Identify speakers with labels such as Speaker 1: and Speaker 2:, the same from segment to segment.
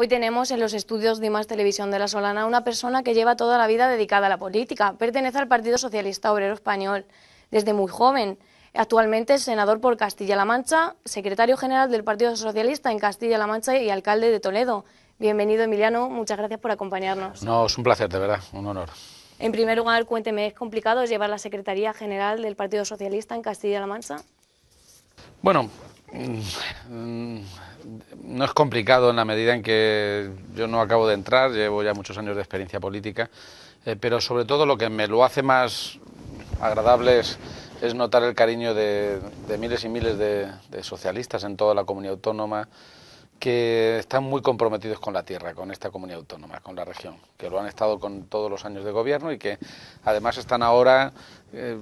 Speaker 1: Hoy tenemos en los estudios de Más Televisión de la Solana una persona que lleva toda la vida dedicada a la política. Pertenece al Partido Socialista Obrero Español desde muy joven. Actualmente es senador por Castilla-La Mancha, secretario general del Partido Socialista en Castilla-La Mancha y alcalde de Toledo. Bienvenido, Emiliano. Muchas gracias por acompañarnos.
Speaker 2: No, es un placer, de verdad, un honor.
Speaker 1: En primer lugar, cuénteme, ¿es complicado llevar la Secretaría General del Partido Socialista en Castilla-La Mancha?
Speaker 2: Bueno, mm, mm, no es complicado en la medida en que yo no acabo de entrar, llevo ya muchos años de experiencia política, eh, pero sobre todo lo que me lo hace más agradable es, notar el cariño de, miles y miles de socialistas en toda la comunidad autónoma, que están muy comprometidos con la tierra, con esta comunidad autónoma, con la región, que lo han estado con todos los años de gobierno y que además están ahora eh,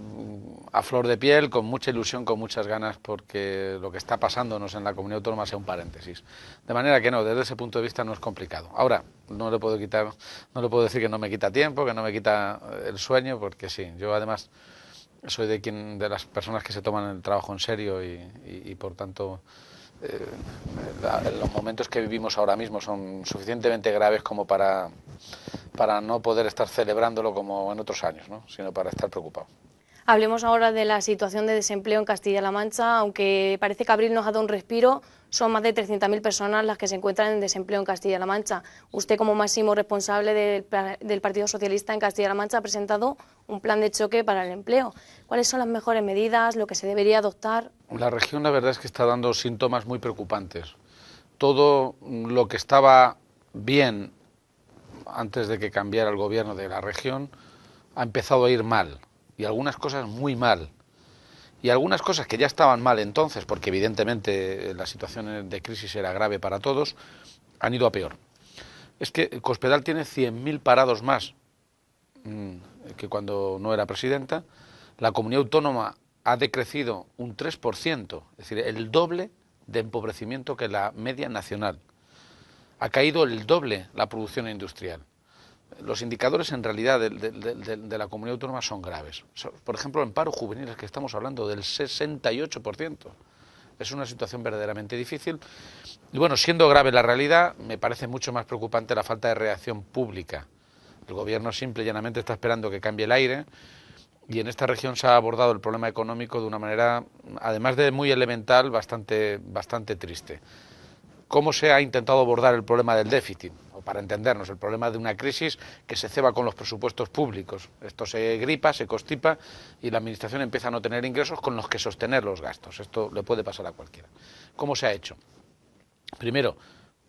Speaker 2: a flor de piel, con mucha ilusión, con muchas ganas, porque lo que está pasándonos en la comunidad autónoma sea un paréntesis. De manera que no, desde ese punto de vista no es complicado. Ahora, no le puedo quitar, no le puedo decir que no me quita tiempo, que no me quita eh, el sueño, porque sí, yo además soy de quien, de las personas que se toman el trabajo en serio y por tanto eh, los momentos que vivimos ahora mismo son suficientemente graves como para, para no poder estar celebrándolo como en otros años, sino para estar preocupado.
Speaker 1: Hablemos ahora de la situación de desempleo en Castilla-La Mancha, aunque parece que abril nos ha dado un respiro, son más de 300.000 personas las que se encuentran en desempleo en Castilla-La Mancha. Usted, como máximo responsable del, Partido Socialista en Castilla-La Mancha, ha presentado un plan de choque para el empleo. ¿Cuáles son las mejores medidas, lo que se debería adoptar?
Speaker 2: La región, la verdad es que está dando síntomas muy preocupantes. Todo lo que estaba bien antes de que cambiara el gobierno de la región ha empezado a ir mal y algunas cosas muy mal y algunas cosas que ya estaban mal entonces, porque evidentemente eh, la situación eh, de crisis era grave para todos, han ido a peor. Es que Cospedal tiene 100.000 parados más mm, que cuando no era presidenta. La comunidad autónoma ha decrecido un 3%, es decir, el doble de empobrecimiento que la media nacional. Ha caído el doble la producción industrial los indicadores en realidad de, la comunidad autónoma son graves. Por ejemplo, en paro juvenil es que estamos hablando del 68%. Es una situación verdaderamente difícil. Y bueno, siendo grave la realidad, me parece mucho más preocupante la falta de reacción pública. El gobierno simple y llanamente está esperando que cambie el aire y en esta región se ha abordado el problema económico de una manera, además de muy elemental, bastante, bastante triste. ¿Cómo se ha intentado abordar el problema del déficit? para entendernos, el problema de una crisis que se ceba con los presupuestos públicos. Esto se gripa, se constipa y la Administración empieza a no tener ingresos con los que sostener los gastos. Esto le puede pasar a cualquiera. ¿Cómo se ha hecho? Primero,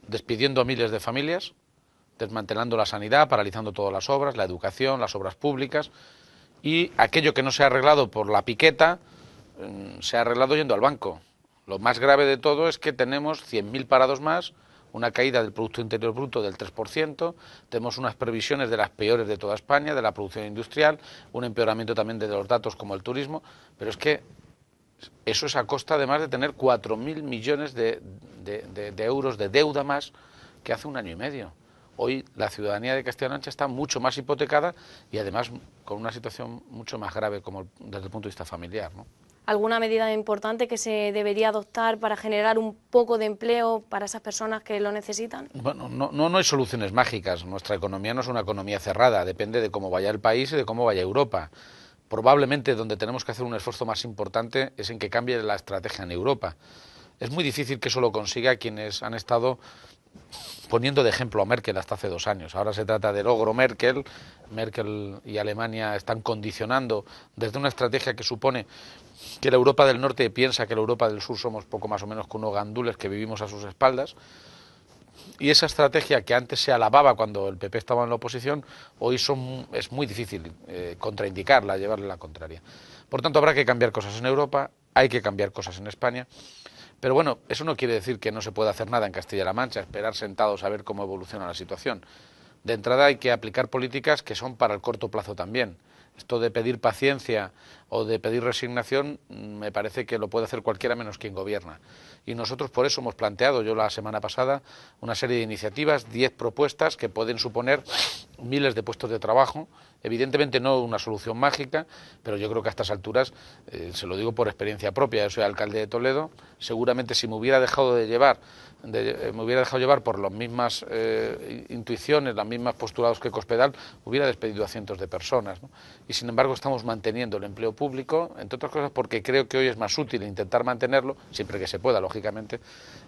Speaker 2: despidiendo a miles de familias, desmantelando la sanidad, paralizando todas las obras, la educación, las obras públicas y aquello que no se ha arreglado por la piqueta mm, se ha arreglado yendo al banco. Lo más grave de todo es que tenemos 100.000 parados más, una caída del Producto Interior Bruto del 3%, tenemos unas previsiones de las peores de toda España, de la producción industrial, un empeoramiento también de los datos como el turismo, pero es que eso es a costa además de tener 4.000 millones de, euros de deuda más que hace un año y medio. Hoy la ciudadanía de Castilla-La está mucho más hipotecada y además con una situación mucho más grave como desde el punto de vista familiar. ¿no?
Speaker 1: alguna medida importante que se debería adoptar para generar un poco de empleo para esas personas que lo necesitan?
Speaker 2: Bueno, no, no, no hay soluciones mágicas. Nuestra economía no es una economía cerrada, depende de cómo vaya el país y de cómo vaya Europa. Probablemente donde tenemos que hacer un esfuerzo más importante es en que cambie la estrategia en Europa. Es muy difícil que eso lo consiga quienes han estado poniendo de ejemplo a Merkel hasta hace dos años. Ahora se trata del logro Merkel. Merkel y Alemania están condicionando desde una estrategia que supone que la Europa del Norte piensa que la Europa del Sur somos poco más o menos con unos gandules que vivimos a sus espaldas. Y esa estrategia que antes se alababa cuando el PP estaba en la oposición, hoy son, es muy difícil eh, contraindicarla, llevarle la contraria. Por tanto, habrá que cambiar cosas en Europa, hay que cambiar cosas en España. Pero bueno, eso no quiere decir que no se pueda hacer nada en Castilla-La Mancha, esperar sentados a ver cómo evoluciona la situación. De entrada hay que aplicar políticas que son para el corto plazo también. Esto de pedir paciencia o de pedir resignación, mm, me parece que lo puede hacer cualquiera menos quien gobierna. Y nosotros por eso hemos planteado, yo la semana pasada, una serie de iniciativas, 10 propuestas que pueden suponer miles de puestos de trabajo. Evidentemente no una solución mágica, pero yo creo que a estas alturas, eh, se lo digo por experiencia propia, yo soy alcalde de Toledo, seguramente si me hubiera dejado de llevar, eh, me hubiera dejado llevar por las mismas eh, intuiciones, las mismas postulados que Cospedal, hubiera despedido a cientos de personas. Y sin embargo estamos manteniendo el empleo público, entre otras cosas porque creo que hoy es más útil intentar mantenerlo, siempre que se pueda, lógicamente,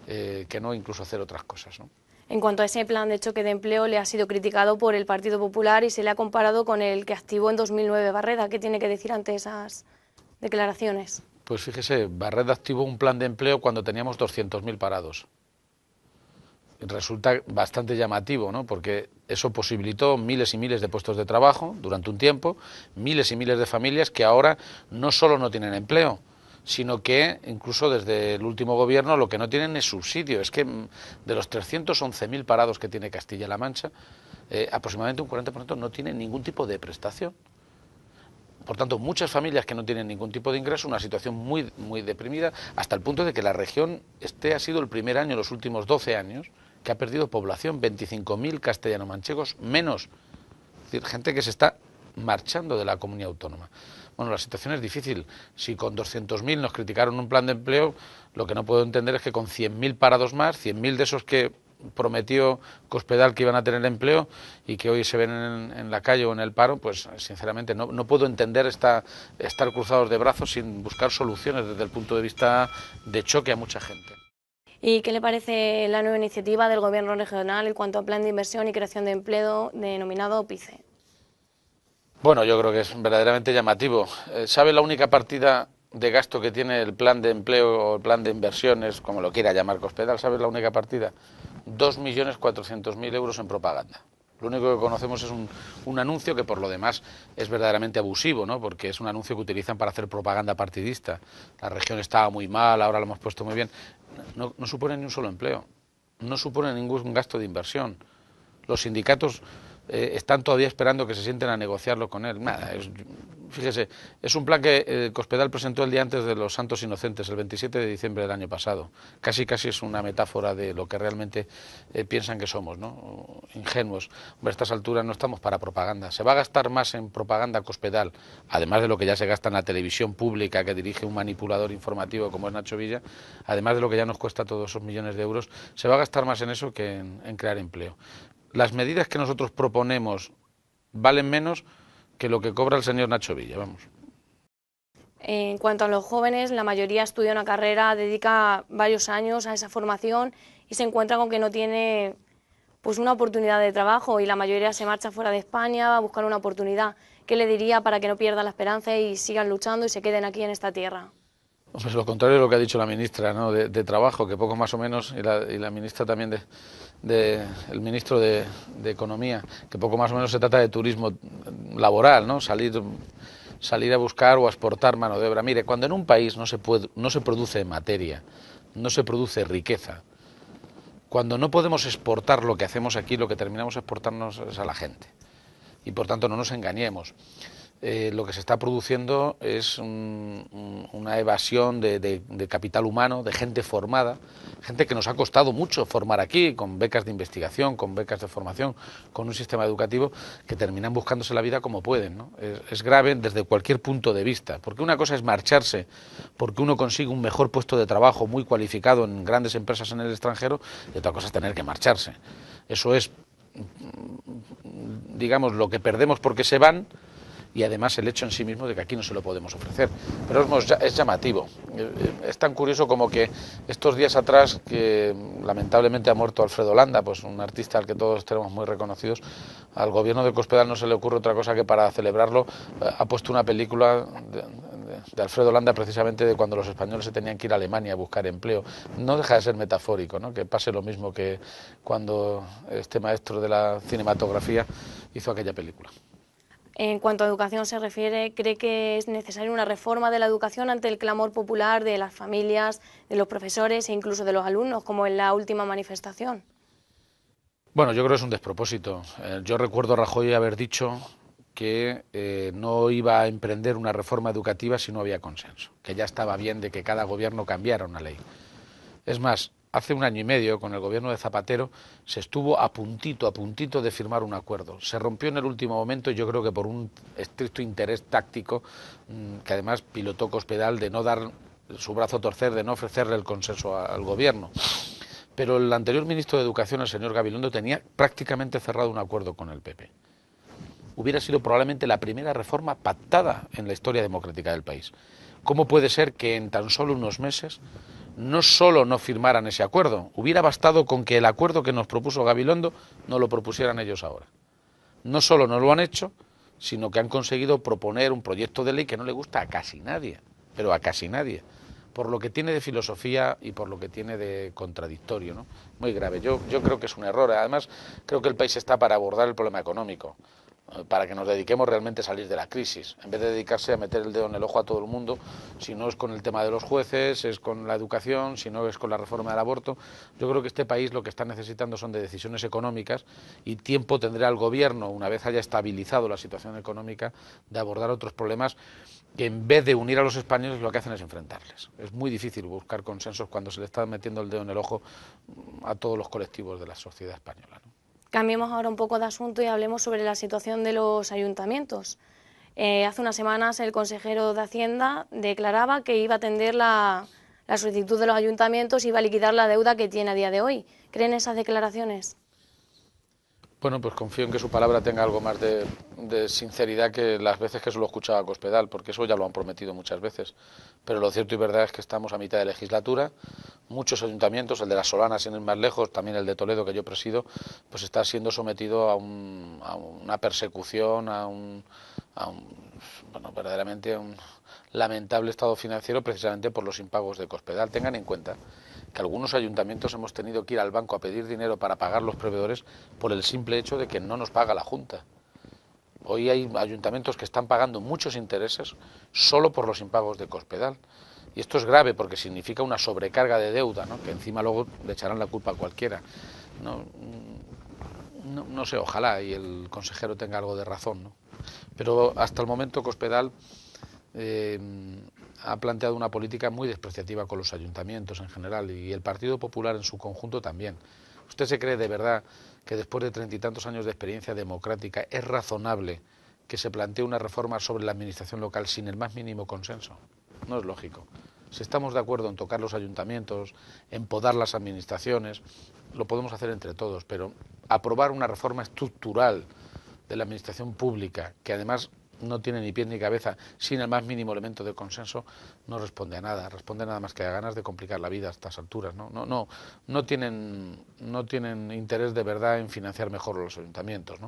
Speaker 2: eh, que no incluso hacer otras cosas. ¿no?
Speaker 1: En cuanto a ese plan de choque de empleo, le ha sido criticado por el Partido Popular y se le ha comparado con el que activó en 2009 Barreda. ¿Qué tiene que decir ante esas declaraciones?
Speaker 2: Pues fíjese, Barreda activó un plan de empleo cuando teníamos 200.000 parados resulta bastante llamativo, ¿no? porque eso posibilitó miles y miles de puestos de trabajo durante un tiempo, miles y miles de familias que ahora no solo no tienen empleo, sino que incluso desde el último gobierno lo que no tienen es subsidio. Es que mm, de los 311.000 parados que tiene Castilla-La Mancha, eh, aproximadamente un 40% no tienen ningún tipo de prestación. Por tanto, muchas familias que no tienen ningún tipo de ingreso, una situación muy, muy deprimida, hasta el punto de que la región, este ha sido el primer año, los últimos 12 años, ha perdido población, 25.000 castellano-manchegos menos, decir, gente que se está marchando de la comunidad autónoma. Bueno, la situación es difícil. Si con 200.000 nos criticaron un plan de empleo, lo que no puedo entender es que con 100.000 parados más, 100.000 de esos que prometió Cospedal que iban a tener empleo y que hoy se ven en, la calle o en el paro, pues sinceramente no, no puedo entender esta, estar cruzados de brazos sin buscar soluciones desde el punto de vista de choque a mucha gente.
Speaker 1: ¿Y qué le parece la nueva iniciativa del Gobierno regional en cuanto a plan de inversión y creación de empleo denominado PICE?
Speaker 2: Bueno, yo creo que es verdaderamente llamativo. Eh, ¿Sabe la única partida de gasto que tiene el plan de empleo o el plan de inversiones, como lo quiera llamar Cospedal? ¿Sabe la única partida? 2.400.000 euros en propaganda. Lo único que conocemos es un, anuncio que por lo demás es verdaderamente abusivo, ¿no? porque es un anuncio que utilizan para hacer propaganda partidista. La región estaba muy mal, ahora la hemos puesto muy bien. No, no supone ni un solo empleo, no supone ningún gasto de inversión. Los sindicatos eh, están todavía esperando que se sienten a negociarlo con él. Nada, fíjese, es un plan que eh, Cospedal presentó el día antes de los Santos Inocentes, el 27 de diciembre del año pasado. Casi, casi es una metáfora de lo que realmente eh, piensan que somos, ¿no? Ingenuos. a estas alturas no estamos para propaganda. Se va a gastar más en propaganda Cospedal, además de lo que ya se gasta en la televisión pública que dirige un manipulador informativo como es Nacho Villa, además de lo que ya nos cuesta todos esos millones de euros, se va a gastar más en eso que en crear empleo las medidas que nosotros proponemos valen menos que lo que cobra el señor Nacho Villa, vamos.
Speaker 1: En cuanto a los jóvenes, la mayoría estudia una carrera, dedica varios años a esa formación y se encuentra con que no tiene pues una oportunidad de trabajo y la mayoría se marcha fuera de España a buscar una oportunidad. ¿Qué le diría para que no pierdan la esperanza y sigan luchando y se queden aquí en esta tierra?
Speaker 2: Pues lo contrario de lo que ha dicho la ministra ¿no? de, Trabajo, que poco más o menos, y la ministra también de, del ministro de, Economía, que poco más o menos se trata de turismo laboral, ¿no? Salir, salir a buscar o a exportar mano de obra. Mire, cuando en un país no se, no se produce materia, no se produce riqueza, cuando no podemos exportar lo que hacemos aquí, lo que terminamos exportarnos es a la gente. Y por tanto, no nos engañemos. Eh, lo que se está produciendo es una evasión de, capital humano, de gente formada, gente que nos ha costado mucho formar aquí, con becas de investigación, con becas de formación, con un sistema educativo que terminan buscándose la vida como pueden. es, grave desde cualquier punto de vista, porque una cosa es marcharse, porque uno consigue un mejor puesto de trabajo muy cualificado en grandes empresas en el extranjero, y otra cosa es tener que marcharse. Eso es, digamos, lo que perdemos porque se van y además el hecho en sí mismo de que aquí no se lo podemos ofrecer. Pero es, llamativo. Eh, eh, es tan curioso como que estos días atrás, que mm, lamentablemente ha muerto Alfredo Landa, pues un artista al que todos tenemos muy reconocidos, al gobierno de Cospedal no se le ocurre otra cosa que para celebrarlo eh, ha puesto una película de, Alfredo Landa precisamente de cuando los españoles se tenían que ir a Alemania a buscar empleo. No deja de ser metafórico, ¿no? que pase lo mismo que cuando este maestro de la cinematografía hizo aquella película.
Speaker 1: En cuanto a educación se refiere, cree que es necesaria una reforma de la educación ante el clamor popular de las familias, de los profesores e incluso de los alumnos, como en la última manifestación.
Speaker 2: Bueno, yo creo que es un despropósito. Eh, yo recuerdo a Rajoy haber dicho que eh, no iba a emprender una reforma educativa si no había consenso, que ya estaba bien de que cada gobierno cambiara una ley. Es más, hace un año y medio con el gobierno de Zapatero se estuvo a puntito, a puntito de firmar un acuerdo. Se rompió en el último momento, yo creo que por un estricto interés táctico, mm, que además pilotó Cospedal de no dar su brazo a torcer, de no ofrecerle el consenso al gobierno. Pero el anterior ministro de Educación, el señor Gabilondo, tenía prácticamente cerrado un acuerdo con el PP. Hubiera sido probablemente la primera reforma pactada en la historia democrática del país. ¿Cómo puede ser que en tan solo unos meses no solo no firmaran ese acuerdo, hubiera bastado con que el acuerdo que nos propuso Gabilondo no lo propusieran ellos ahora. No solo no lo han hecho, sino que han conseguido proponer un proyecto de ley que no le gusta a casi nadie, pero a casi nadie, por lo que tiene de filosofía y por lo que tiene de contradictorio, ¿no? Muy grave. Yo, yo creo que es un error. Además, creo que el país está para abordar el problema económico para que nos dediquemos realmente a salir de la crisis, en vez de dedicarse a meter el dedo en el ojo a todo el mundo, si no es con el tema de los jueces, es con la educación, si no es con la reforma del aborto. Yo creo que este país lo que está necesitando son de decisiones económicas y tiempo tendrá el gobierno, una vez haya estabilizado la situación económica, de abordar otros problemas que en vez de unir a los españoles lo que hacen es enfrentarles. Es muy difícil buscar consensos cuando se le está metiendo el dedo en el ojo a todos los colectivos de la sociedad
Speaker 1: española. Cambiemos ahora un poco de asunto y hablemos sobre la situación de los ayuntamientos. Eh, hace unas semanas el consejero de Hacienda declaraba que iba a atender la, la solicitud de los ayuntamientos y iba a liquidar la deuda que tiene a día de hoy. ¿Creen esas declaraciones?
Speaker 2: Bueno, pues confío en que su palabra tenga algo más de, sinceridad que las veces que escuchado a Cospedal, porque eso ya lo han prometido muchas veces. Pero lo cierto y verdad es que estamos a mitad de legislatura. Muchos ayuntamientos, el de Las Solanas, sin el más lejos, también el de Toledo, que yo presido, pues está siendo sometido a, una persecución, a un, bueno, verdaderamente a un lamentable estado financiero precisamente por los impagos de Cospedal. Tengan en cuenta que algunos ayuntamientos hemos tenido que ir al banco a pedir dinero para pagar los proveedores por el simple hecho de que no nos paga la Junta. Hoy hay ayuntamientos que están pagando muchos intereses solo por los impagos de Cospedal. Y esto es grave porque significa una sobrecarga de deuda, que encima luego le echarán la culpa a cualquiera. Mm, no, sé, ojalá y el consejero tenga algo de razón. ¿no? Pero hasta el momento Cospedal eh, ha planteado una política muy despreciativa con los ayuntamientos en general y el Partido Popular en su conjunto también. ¿Usted se cree de verdad que después de treinta y tantos años de experiencia democrática es razonable que se plantee una reforma sobre la administración local sin el más mínimo consenso? No es lógico. Si estamos de acuerdo en tocar los ayuntamientos, en podar las administraciones, lo podemos hacer entre todos, pero aprobar una reforma estructural de la administración pública, que además no tiene ni pie ni cabeza, sin el más mínimo elemento de consenso, no responde a nada, responde nada más que a ganas de complicar la vida a estas alturas. No, no, no, no, tienen, no tienen interés de verdad en financiar mejor los ayuntamientos.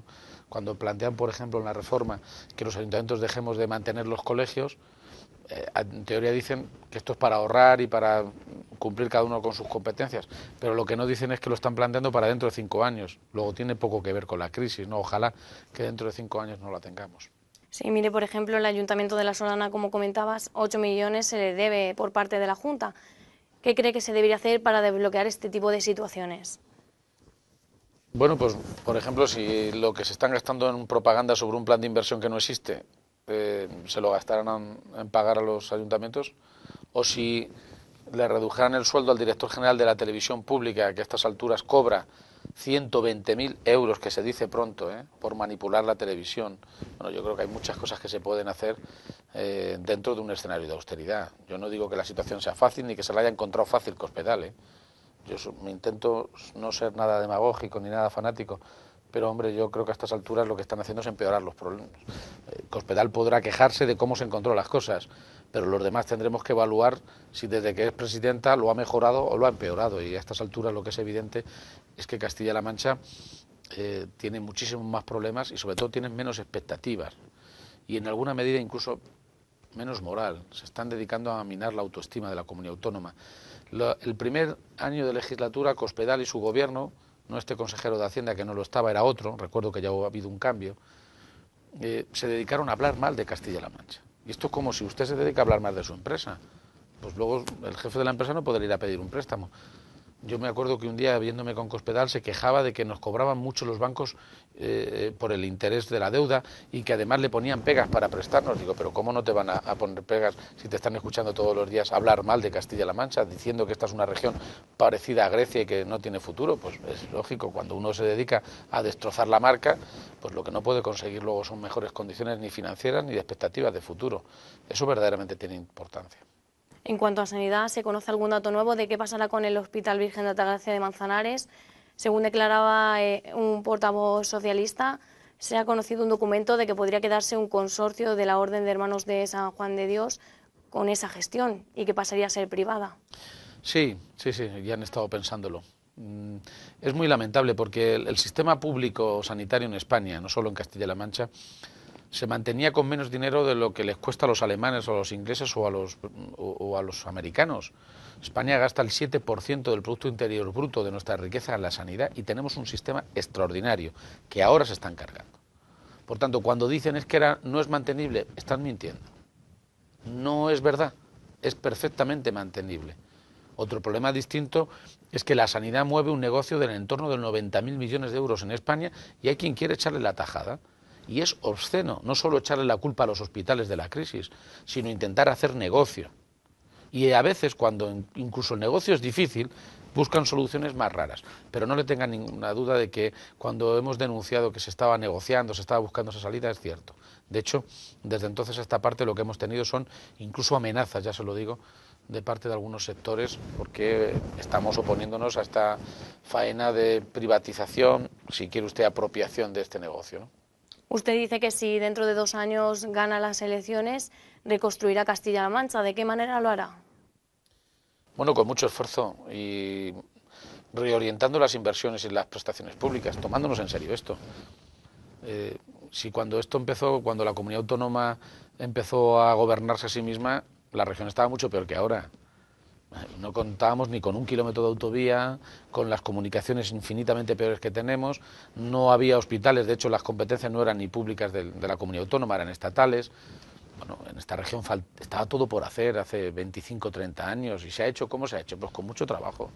Speaker 2: Cuando plantean, por ejemplo, una la reforma que los ayuntamientos dejemos de mantener los colegios, eh, en teoría dicen que esto es para ahorrar y para cumplir cada uno con sus competencias, pero lo que no dicen es que lo están planteando para dentro de cinco años. Luego tiene poco que ver con la crisis, ¿no? Ojalá que dentro de cinco años no la tengamos.
Speaker 1: Sí, mire, por ejemplo, el Ayuntamiento de La Solana, como comentabas, 8 millones se le debe por parte de la Junta. ¿Qué cree que se debería hacer para desbloquear este tipo de situaciones?
Speaker 2: Bueno, pues, por ejemplo, si lo que se están gastando en propaganda sobre un plan de inversión que no existe, eh, se lo gastarán en pagar a los ayuntamientos, o si le redujeran el sueldo al director general de la televisión pública, que a estas alturas cobra 120.000 euros, que se dice pronto, ¿eh? por manipular la televisión. Bueno, yo creo que hay muchas cosas que se pueden hacer eh, dentro de un escenario de austeridad. Yo no digo que la situación sea fácil ni que se la haya encontrado fácil Cospedal. ¿eh? Yo me intento no ser nada demagógico ni nada fanático, pero hombre, yo creo que a estas alturas lo que están haciendo es empeorar los problemas. Eh, Cospedal podrá quejarse de cómo se encontró las cosas, pero los demás tendremos que evaluar si desde que es presidenta lo ha mejorado o lo ha empeorado. Y a estas alturas lo que es evidente es que Castilla-La Mancha eh, tiene muchísimos más problemas y sobre todo tiene menos expectativas y en alguna medida incluso menos moral. Se están dedicando a minar la autoestima de la comunidad autónoma. el primer año de legislatura, Cospedal y su gobierno no este consejero de Hacienda que no lo estaba, era otro, recuerdo que ya ha habido un cambio, eh, se dedicaron a hablar mal de Castilla-La Mancha. Y esto es como si usted se dedica a hablar mal de su empresa. Pues luego el jefe de la empresa no podrá ir a pedir un préstamo. Yo me acuerdo que un día, viéndome con Cospedal, se quejaba de que nos cobraban mucho los bancos eh, eh, por el interés de la deuda y que además le ponían pegas para prestarnos. Digo, pero ¿cómo no te van a, a poner pegas si te están escuchando todos los días hablar mal de Castilla-La Mancha, diciendo que esta es una región parecida a Grecia y que no tiene futuro? Pues es lógico, cuando uno se dedica a destrozar la marca, pues lo que no puede conseguir luego son mejores condiciones ni financieras ni de expectativas de futuro. Eso verdaderamente tiene importancia.
Speaker 1: En cuanto a sanidad, ¿se conoce algún dato nuevo de qué pasará con el Hospital Virgen de Altagracia de Manzanares? Según declaraba eh, un portavoz socialista, se ha conocido un documento de que podría quedarse un consorcio de la Orden de Hermanos de San Juan de Dios con esa gestión y que pasaría a ser privada.
Speaker 2: Sí, sí, sí, ya han estado pensándolo. Mm, es muy lamentable porque el sistema público sanitario en España, no solo en Castilla-La Mancha, se mantenía con menos dinero de lo que les cuesta a los alemanes o a los ingleses o a los, o, a los americanos. España gasta el 7% del Producto Interior Bruto de nuestra riqueza en la sanidad y tenemos un sistema extraordinario que ahora se están cargando. Por tanto, cuando dicen es que era, no es mantenible, están mintiendo. No es verdad, es perfectamente mantenible. Otro problema distinto es que la sanidad mueve un negocio del entorno de 90.000 millones de euros en España y hay quien quiere echarle la tajada. Y es obsceno no solo echarle la culpa a los hospitales de la crisis, sino intentar hacer negocio. Y a veces, cuando incluso el negocio es difícil, buscan soluciones más raras. Pero no le tengan ninguna duda de que cuando hemos denunciado que se estaba negociando, se estaba buscando esa salida, es cierto. De hecho, desde entonces a esta parte lo que hemos tenido son incluso amenazas, ya se lo digo, de parte de algunos sectores, porque estamos oponiéndonos a esta faena de privatización, si quiere usted apropiación de este negocio.
Speaker 1: Usted dice que si dentro de dos años gana las elecciones, reconstruirá Castilla-La Mancha. ¿De qué manera lo hará?
Speaker 2: Bueno, con mucho esfuerzo y reorientando las inversiones y las prestaciones públicas, tomándonos en serio esto. Eh, si cuando esto empezó, cuando la comunidad autónoma empezó a gobernarse a sí misma, la región estaba mucho peor que ahora. No contábamos ni con un kilómetro de autovía, con las comunicaciones infinitamente peores que tenemos, no había hospitales, de hecho las competencias no eran ni públicas de, la comunidad autónoma, eran estatales. Bueno, en esta región estaba todo por hacer hace 25, 30 años y se ha hecho, ¿cómo se ha hecho? Pues con mucho trabajo,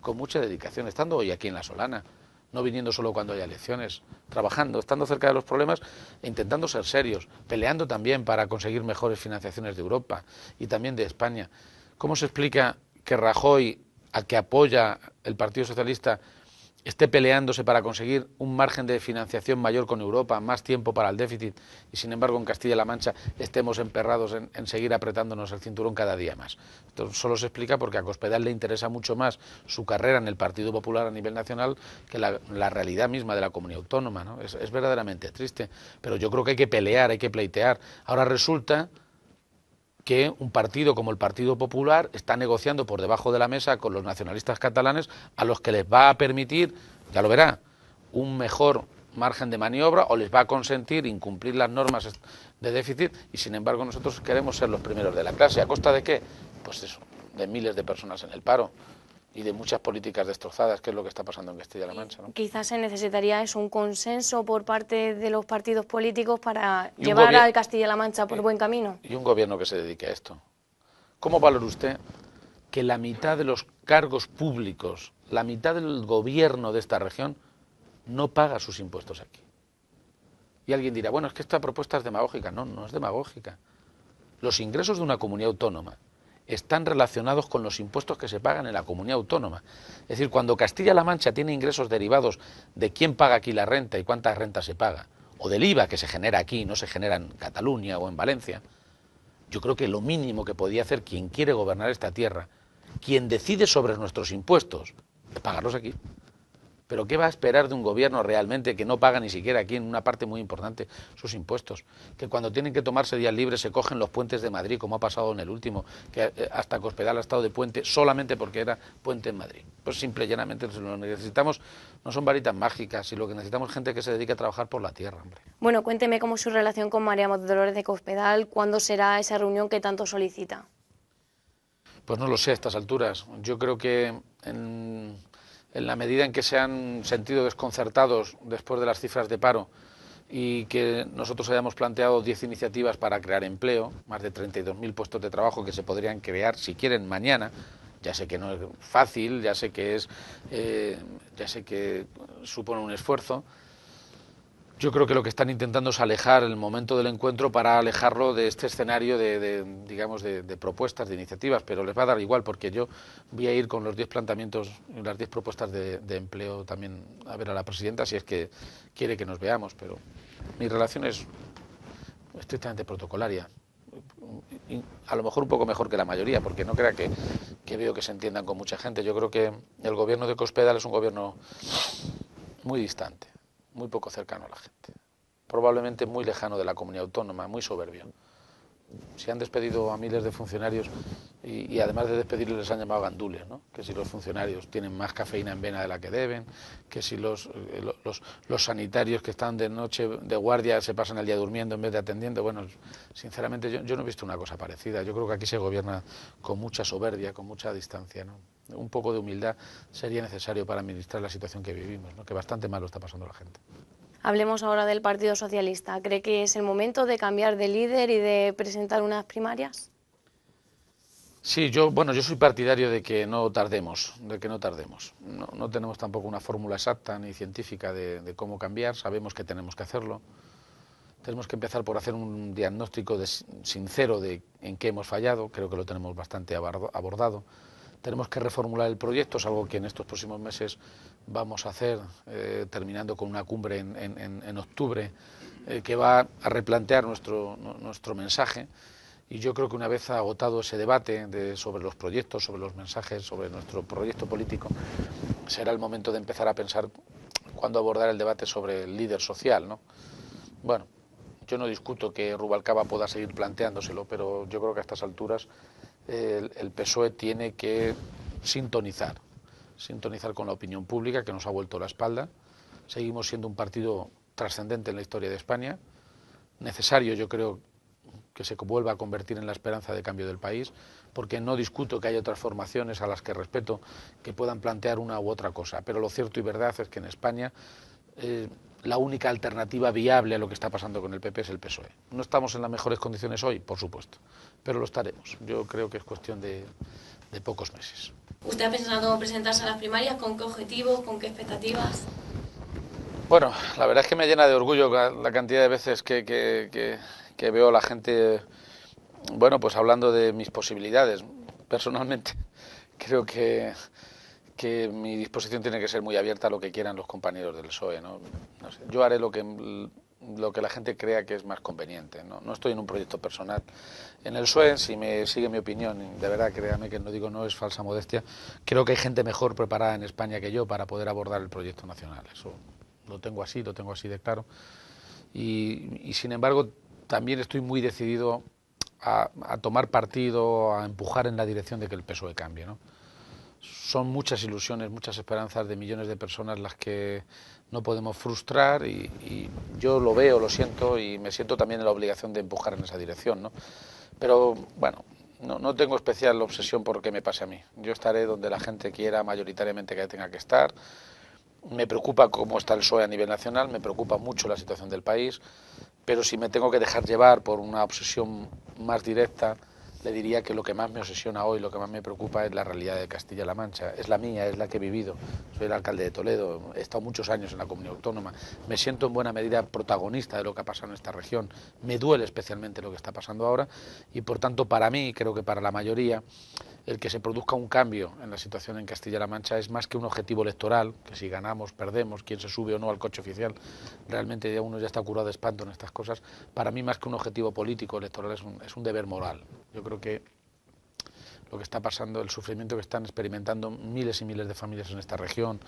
Speaker 2: con mucha dedicación, estando hoy aquí en La Solana, no viniendo solo cuando haya elecciones, trabajando, estando cerca de los problemas, ...e intentando ser serios, peleando también para conseguir mejores financiaciones de Europa y también de España. ¿Cómo se explica que Rajoy, al que apoya el Partido Socialista, esté peleándose para conseguir un margen de financiación mayor con Europa, más tiempo para el déficit, y sin embargo en Castilla-La Mancha estemos emperrados en, seguir apretándonos el cinturón cada día más. Esto solo se explica porque a Cospedal le interesa mucho más su carrera en el Partido Popular a nivel nacional que la, realidad misma de la comunidad autónoma. Es, es verdaderamente triste, pero yo creo que hay que pelear, hay que pleitear. Ahora resulta que un partido como el Partido Popular está negociando por debajo de la mesa con los nacionalistas catalanes a los que les va a permitir, ya lo verá, un mejor margen de maniobra o les va a consentir incumplir las normas de déficit y sin embargo nosotros queremos ser los primeros de la clase. ¿A costa de qué? Pues eso, de miles de personas en el paro y de muchas políticas destrozadas, que es lo que está pasando en Castilla-La Mancha.
Speaker 1: Quizás se necesitaría eso, un consenso por parte de los partidos políticos para llevar a Castilla-La Mancha por buen camino.
Speaker 2: Y un gobierno que se dedique a esto. ¿Cómo valora usted que la mitad de los cargos públicos, la mitad del gobierno de esta región, no paga sus impuestos aquí? Y alguien dirá, bueno, es que esta propuesta es demagógica. No, no es demagógica. Los ingresos de una comunidad autónoma están relacionados con los impuestos que se pagan en la comunidad autónoma. Es decir, cuando Castilla-La Mancha tiene ingresos derivados de quién paga aquí la renta y cuánta renta se paga, o del IVA que se genera aquí, no se genera en Cataluña o en Valencia, yo creo que lo mínimo que podía hacer quien quiere gobernar esta tierra, quien decide sobre nuestros impuestos, es pagarlos aquí. Pero ¿qué va a esperar de un gobierno realmente que no paga ni siquiera aquí en una parte muy importante sus impuestos? Que cuando tienen que tomarse días libres se cogen los puentes de Madrid, como ha pasado en el último, que eh, hasta Cospedal ha estado de puente solamente porque era puente en Madrid. Pues simple y llanamente lo necesitamos, no son varitas mágicas, y lo que necesitamos gente que se dedique a trabajar por la tierra. Hombre.
Speaker 1: Bueno, cuénteme cómo es su relación con María Dolores de Cospedal, cuándo será esa reunión que tanto solicita.
Speaker 2: Pues no lo sé a estas alturas. Yo creo que en en la medida en que se han sentido desconcertados después de las cifras de paro y que nosotros hayamos planteado 10 iniciativas para crear empleo, más de 32.000 puestos de trabajo que se podrían crear, si quieren, mañana. Ya sé que no es fácil, ya sé que es, eh, ya sé que supone un esfuerzo, yo creo que lo que están intentando es alejar el momento del encuentro para alejarlo de este escenario de, digamos, de, propuestas, de iniciativas, pero les va a dar igual porque yo voy a ir con los 10 planteamientos, las 10 propuestas de, empleo también a ver a la presidenta si es que quiere que nos veamos, pero mi relación es estrictamente protocolaria. A lo mejor un poco mejor que la mayoría, porque no crea que veo que se entiendan con mucha gente. Yo creo que el gobierno de Cospedal es un gobierno muy distante muy poco cercano a la gente, probablemente muy lejano de la comunidad autónoma, muy soberbio se han despedido a miles de funcionarios y, además de despedirles les han llamado gandules, ¿no? que si los funcionarios tienen más cafeína en vena de la que deben, que si los, eh, los, sanitarios que están de noche de guardia se pasan el día durmiendo en vez de atendiendo. Bueno, sinceramente yo, no he visto una cosa parecida. Yo creo que aquí se gobierna con mucha soberbia, con mucha distancia. Un poco de humildad sería necesario para administrar la situación que vivimos, que bastante malo está pasando la gente.
Speaker 1: Hablemos ahora del Partido Socialista. ¿Cree que es el momento de cambiar de líder y de presentar unas primarias?
Speaker 2: Sí, yo, bueno, yo soy partidario de que no tardemos, de que no tardemos. No, tenemos tampoco una fórmula exacta ni científica de, cómo cambiar, sabemos que tenemos que hacerlo. Tenemos que empezar por hacer un diagnóstico sincero de en qué hemos fallado, creo que lo tenemos bastante abordado tenemos que reformular el proyecto, es algo que en estos próximos meses vamos a hacer, eh, terminando con una cumbre en, octubre, eh, que va a replantear nuestro, nuestro mensaje. Y yo creo que una vez agotado ese debate sobre los proyectos, sobre los mensajes, sobre nuestro proyecto político, será el momento de empezar a pensar cuándo abordar el debate sobre el líder social. ¿no? Bueno, yo no discuto que Rubalcaba pueda seguir planteándoselo, pero yo creo que a estas alturas el, PSOE tiene que sintonizar, sintonizar con la opinión pública que nos ha vuelto la espalda. Seguimos siendo un partido trascendente en la historia de España, necesario yo creo que se vuelva a convertir en la esperanza de cambio del país, porque no discuto que haya otras formaciones a las que respeto que puedan plantear una u otra cosa, pero lo cierto y verdad es que en España eh, la única alternativa viable a lo que está pasando con el PP es el PSOE. No estamos en las mejores condiciones hoy, por supuesto, pero lo estaremos. Yo creo que es cuestión de, pocos meses.
Speaker 1: ¿Usted ha pensado presentarse a las primarias? ¿Con qué objetivos? ¿Con qué expectativas?
Speaker 2: Bueno, la verdad es que me llena de orgullo la cantidad de veces que, que veo a la gente, bueno, pues hablando de mis posibilidades. Personalmente, creo que que mi disposición tiene que ser muy abierta a lo que quieran los compañeros del PSOE. ¿no? No yo haré lo que, lo que la gente crea que es más conveniente. ¿no? estoy en un proyecto personal. En el PSOE, si me sigue mi opinión, de verdad créame que no digo no es falsa modestia, creo que hay gente mejor preparada en España que yo para poder abordar el proyecto nacional. Eso lo tengo así, lo tengo así de claro. Y, sin embargo, también estoy muy decidido a, a, tomar partido, a empujar en la dirección de que el PSOE cambie. ¿no? son muchas ilusiones, muchas esperanzas de millones de personas las que no podemos frustrar y, yo lo veo, lo siento y me siento también en la obligación de empujar en esa dirección. Pero bueno, no, tengo especial obsesión por que me pase a mí. Yo estaré donde la gente quiera mayoritariamente que tenga que estar. Me preocupa cómo está el PSOE a nivel nacional, me preocupa mucho la situación del país, pero si me tengo que dejar llevar por una obsesión más directa, le diría que lo que más me obsesiona hoy, lo que más me preocupa es la realidad de Castilla-La Mancha. Es la mía, es la que he vivido. Soy el alcalde de Toledo, he estado muchos años en la comunidad autónoma. Me siento en buena medida protagonista de lo que ha pasado en esta región. Me duele especialmente lo que está pasando ahora y por tanto para mí, creo que para la mayoría, el que se produzca un cambio en la situación en Castilla-La Mancha es más que un objetivo electoral, que si ganamos, perdemos, quién se sube o no al coche oficial, realmente ya uno ya está curado de espanto en estas cosas. Para mí más que un objetivo político electoral es un, deber moral creo que lo que está pasando, el sufrimiento que están experimentando miles y miles de familias en esta región,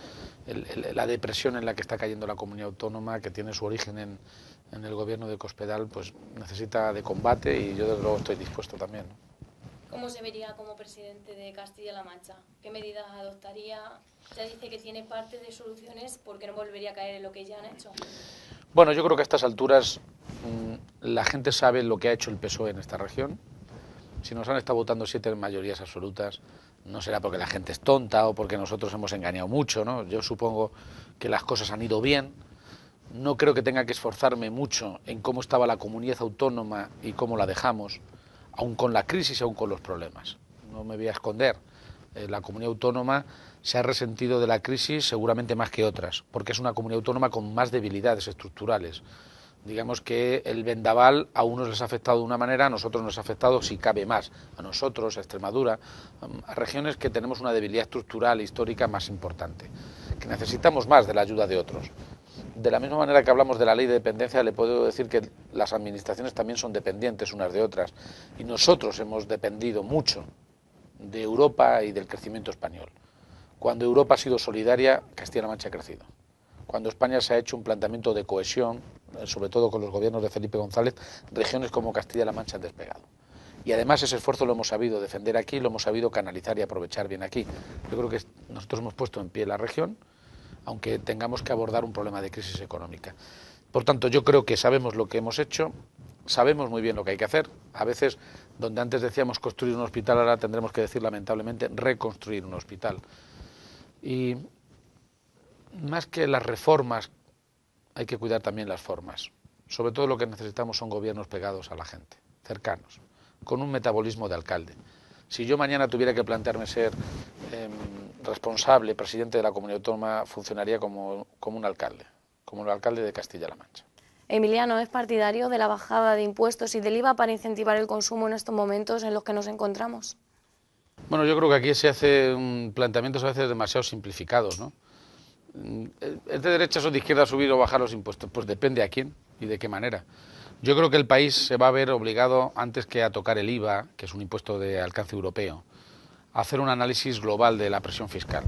Speaker 2: la depresión en la que está cayendo la comunidad autónoma, que tiene su origen en, el gobierno de Cospedal, pues necesita de combate y yo desde luego estoy dispuesto también.
Speaker 1: ¿Cómo se vería como presidente de Castilla-La Mancha? ¿Qué medidas adoptaría? Ya dice que tiene parte de soluciones, porque no volvería a caer en lo que ya han hecho?
Speaker 2: Bueno, yo creo que a estas alturas mm, la gente sabe lo que ha hecho el PSOE en esta región, si nos han estado votando siete mayorías absolutas, no será porque la gente es tonta o porque nosotros hemos engañado mucho, ¿no? Yo supongo que las cosas han ido bien. No creo que tenga que esforzarme mucho en cómo estaba la comunidad autónoma y cómo la dejamos, aún con la crisis, aún con los problemas. No me voy a esconder. Eh, la comunidad autónoma se ha resentido de la crisis seguramente más que otras, porque es una comunidad autónoma con más debilidades estructurales digamos que el vendaval a unos les ha afectado de una manera, a nosotros nos ha afectado si cabe más, a nosotros, a Extremadura, a regiones que tenemos una debilidad estructural e histórica más importante, que necesitamos más de la ayuda de otros. De la misma manera que hablamos de la ley de dependencia, le puedo decir que las administraciones también son dependientes unas de otras y nosotros hemos dependido mucho de Europa y del crecimiento español. Cuando Europa ha sido solidaria, Castilla-La Mancha ha crecido cuando España se ha hecho un planteamiento de cohesión, eh, sobre todo con los gobiernos de Felipe González, regiones como Castilla-La Mancha han despegado. Y además ese esfuerzo lo hemos sabido defender aquí, lo hemos sabido canalizar y aprovechar bien aquí. Yo creo que nosotros hemos puesto en pie la región, aunque tengamos que abordar un problema de crisis económica. Por tanto, yo creo que sabemos lo que hemos hecho, sabemos muy bien lo que hay que hacer. A veces, donde antes decíamos construir un hospital, ahora tendremos que decir lamentablemente reconstruir un hospital. Y más que las reformas, hay que cuidar también las formas. Sobre todo lo que necesitamos son gobiernos pegados a la gente, cercanos, con un metabolismo de alcalde. Si yo mañana tuviera que plantearme ser em, responsable, presidente de la comunidad autónoma, funcionaría como, como un alcalde, como el alcalde de Castilla-La Mancha.
Speaker 1: Emiliano, ¿es partidario de la bajada de impuestos y del IVA para incentivar el consumo en estos momentos en los que nos encontramos?
Speaker 2: Bueno, yo creo que aquí se hacen planteamientos a veces demasiado simplificados, ¿no? Mm, ¿Es de derecha o de izquierda subir o bajar los impuestos? Pues depende a quién y de qué manera. Yo creo que el país se va a ver obligado, antes que a tocar el IVA, que es un impuesto de alcance europeo, a hacer un análisis global de la presión fiscal.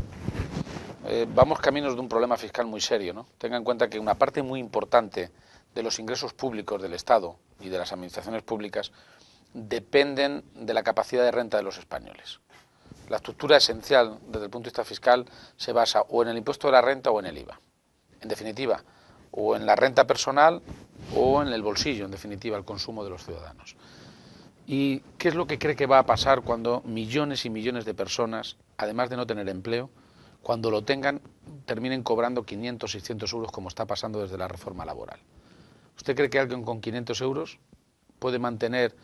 Speaker 2: Eh, vamos caminos de un problema fiscal muy serio. ¿no? Tenga en cuenta que una parte muy importante de los ingresos públicos del Estado y de las administraciones públicas dependen de la capacidad de renta de los españoles la estructura esencial desde el punto de vista fiscal se basa o en el impuesto de la renta o en el IVA. En definitiva, o en la renta personal o en el bolsillo, en definitiva, el consumo de los ciudadanos. ¿Y qué es lo que cree que va a pasar cuando millones y millones de personas, además de no tener empleo, cuando lo tengan, terminen cobrando 500, 600 euros como está pasando desde la reforma laboral? ¿Usted cree que alguien con 500 euros puede mantener,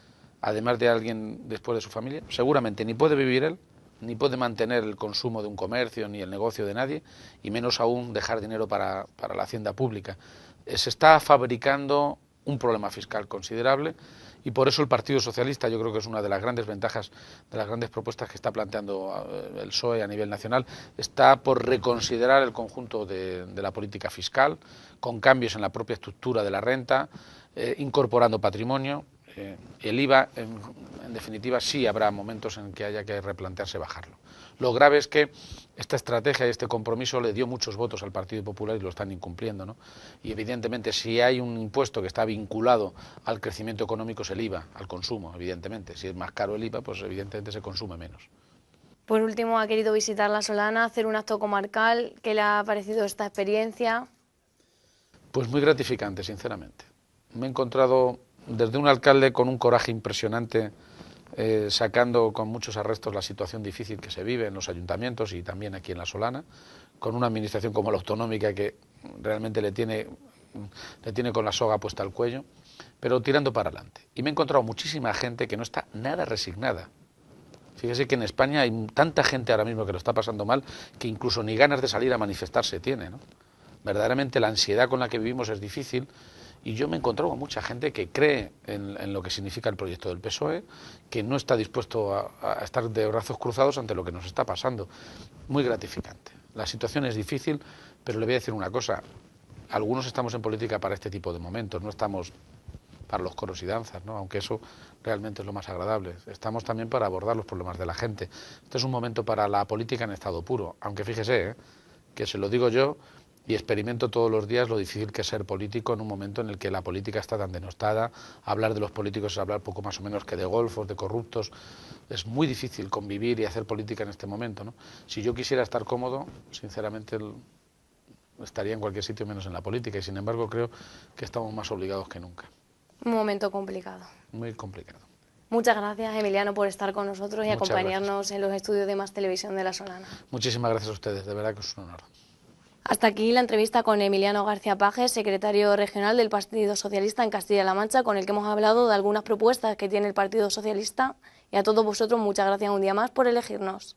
Speaker 2: además de alguien después de su familia? Seguramente ni puede vivir él, ni puede mantener el consumo de un comercio ni el negocio de nadie, y menos aún dejar dinero para, la hacienda pública. Eh, se está fabricando un problema fiscal considerable y por eso el Partido Socialista yo creo que es una de las grandes ventajas, de las grandes propuestas que está planteando eh, el PSOE a nivel nacional, está por reconsiderar el conjunto de, la política fiscal, con cambios en la propia estructura de la renta, eh, incorporando patrimonio, eh, el IVA, en, definitiva, sí habrá momentos en que haya que replantearse bajarlo. Lo grave es que esta estrategia y este compromiso le dio muchos votos al Partido Popular y lo están incumpliendo. ¿no? Y evidentemente, si hay un impuesto que está vinculado al crecimiento económico, es el IVA, al consumo, evidentemente. Si es más caro el IVA, pues evidentemente se consume menos.
Speaker 1: Por último, ha querido visitar La Solana, hacer un acto comarcal. ¿Qué le ha parecido esta experiencia?
Speaker 2: Pues muy gratificante, sinceramente. Me he encontrado desde un alcalde con un coraje impresionante, eh, sacando con muchos arrestos la situación difícil que se vive en los ayuntamientos y también aquí en La Solana, con una administración como la autonómica que realmente le tiene, le tiene con la soga puesta al cuello, pero tirando para adelante. Y me he encontrado muchísima gente que no está nada resignada. Fíjese que en España hay tanta gente ahora mismo que lo está pasando mal que incluso ni ganas de salir a manifestarse tiene. Verdaderamente la ansiedad con la que vivimos es difícil y yo me encontrado con mucha gente que cree en, lo que significa el proyecto del PSOE, que no está dispuesto a, estar de brazos cruzados ante lo que nos está pasando. Muy gratificante. La situación es difícil, pero le voy a decir una cosa. Algunos estamos en política para este tipo de momentos, no estamos para los coros y danzas, ¿no? aunque eso realmente es lo más agradable. Estamos también para abordar los problemas de la gente. Este es un momento para la política en estado puro, aunque fíjese, ¿eh? que se lo digo yo y experimento todos los días lo difícil que es ser político en un momento en el que la política está tan denostada. Hablar de los políticos es hablar poco más o menos que de golfos, de corruptos. Es muy difícil convivir y hacer política en este momento. Si yo quisiera estar cómodo, sinceramente estaría en cualquier sitio menos en la política y sin embargo creo que estamos más obligados que nunca.
Speaker 1: Un momento complicado.
Speaker 2: Muy complicado.
Speaker 1: Muchas gracias, Emiliano, por estar con nosotros y acompañarnos en los estudios de Más Televisión de La Solana.
Speaker 2: Muchísimas gracias a ustedes, de verdad que es un honor.
Speaker 1: Hasta aquí la entrevista con Emiliano García Paje, secretario regional del Partido Socialista en Castilla-La Mancha, con el que hemos hablado de algunas propuestas que tiene el Partido Socialista. Y a todos vosotros, muchas gracias un día más por elegirnos.